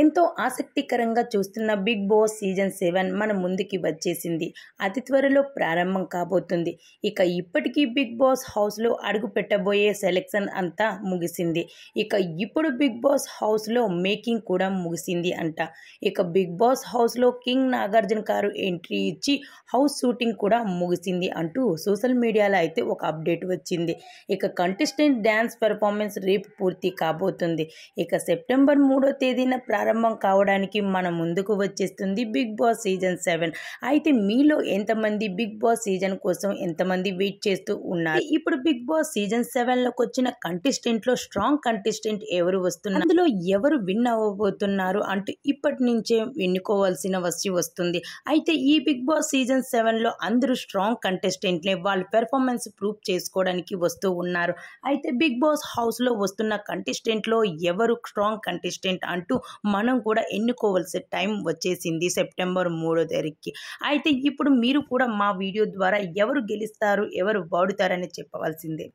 ఎంతో ఆసక్తికరంగా చూస్తున్న బిగ్ బాస్ సీజన్ సెవెన్ మన ముందుకి వచ్చేసింది అతి త్వరలో ప్రారంభం కాబోతుంది ఇక ఇప్పటికీ బిగ్ బాస్ హౌస్లో అడుగు పెట్టబోయే సెలెక్షన్ అంతా ముగిసింది ఇక ఇప్పుడు బిగ్ బాస్ హౌస్లో మేకింగ్ కూడా ముగిసింది అంట ఇక బిగ్ బాస్ హౌస్లో కింగ్ నాగార్జున గారు ఎంట్రీ ఇచ్చి హౌస్ షూటింగ్ కూడా ముగిసింది అంటూ సోషల్ మీడియాలో అయితే ఒక అప్డేట్ వచ్చింది ఇక కంటెస్టెంట్ డ్యాన్స్ పెర్ఫార్మెన్స్ రేపు పూర్తి కాబోతుంది ఇక సెప్టెంబర్ మూడో తేదీన ప్రారంభం కావడానికి మన ముందుకు వచ్చేస్తుంది బిగ్ బాస్ సీజన్ సెవెన్ అయితే మీలో ఎంతమంది బిగ్ బాస్ సీజన్ కోసం ఎంతమంది వెయిట్ చేస్తూ ఉన్నారు ఇప్పుడు బిగ్ బాస్ సీజన్ సెవెన్లోకి వచ్చిన లో స్ట్రాంగ్ కంటెస్టెంట్ ఎవరు వస్తున్నారు అందులో ఎవరు విన్ అవ్వబోతున్నారు అంటూ ఇప్పటి నుంచే ఎన్నుకోవాల్సిన వసి వస్తుంది అయితే ఈ బిగ్ బాస్ సీజన్ సెవెన్లో అందరూ స్ట్రాంగ్ కంటెస్టెంట్లే వాళ్ళ పెర్ఫార్మెన్స్ ప్రూవ్ చేసుకోవడానికి వస్తూ ఉన్నారు అయితే బిగ్ బాస్ హౌస్ లో వస్తున్న లో ఎవరు స్ట్రాంగ్ కంటెస్టెంట్ అంటూ మనం కూడా ఎన్నుకోవాల్సిన టైం వచ్చేసింది సెప్టెంబర్ మూడో తారీఖుకి అయితే ఇప్పుడు మీరు కూడా మా వీడియో ద్వారా ఎవరు గెలుస్తారు ఎవరు వాడుతారని చెప్పవలసిందే